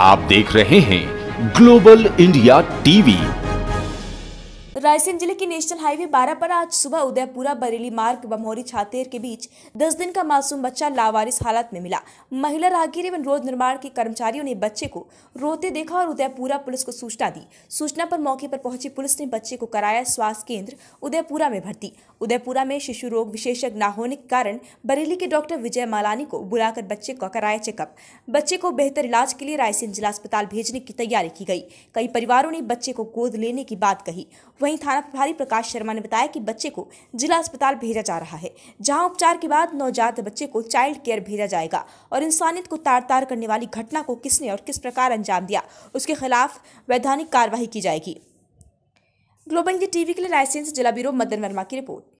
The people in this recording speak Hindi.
आप देख रहे हैं ग्लोबल इंडिया टीवी रायसेन जिले के नेशनल हाईवे बारह पर आज सुबह उदयपुरा बरेली मार्ग बमोरी छातेर के बीच दस दिन का मासूम बच्चा लावारिस हालत में मिला महिला राहगीर एवं रोड निर्माण के कर्मचारियों ने बच्चे को रोते देखा और उदयपुरा पुलिस को सूचना दी सूचना पर मौके पर पहुंची पुलिस ने बच्चे को कराया स्वास्थ्य केंद्र उदयपुरा में भर्ती उदयपुरा में शिशु रोग विशेषज्ञ न होने के कारण बरेली के डॉक्टर विजय मालानी को बुलाकर बच्चे का कराया चेकअप बच्चे को बेहतर इलाज के लिए रायसेन जिला अस्पताल भेजने की तैयारी की गई कई परिवारों ने बच्चे को गोद लेने की बात कही वहीं थाना प्रभारी प्रकाश शर्मा ने बताया कि बच्चे को जिला अस्पताल भेजा जा रहा है जहां उपचार के बाद नवजात बच्चे को चाइल्ड केयर भेजा जाएगा और इंसानियत को तार तार करने वाली घटना को किसने और किस प्रकार अंजाम दिया उसके खिलाफ वैधानिक कार्रवाई की जाएगी ग्लोबल इंडिया टीवी के लिए लाइसेंस जिला ब्यूरो मदन वर्मा की रिपोर्ट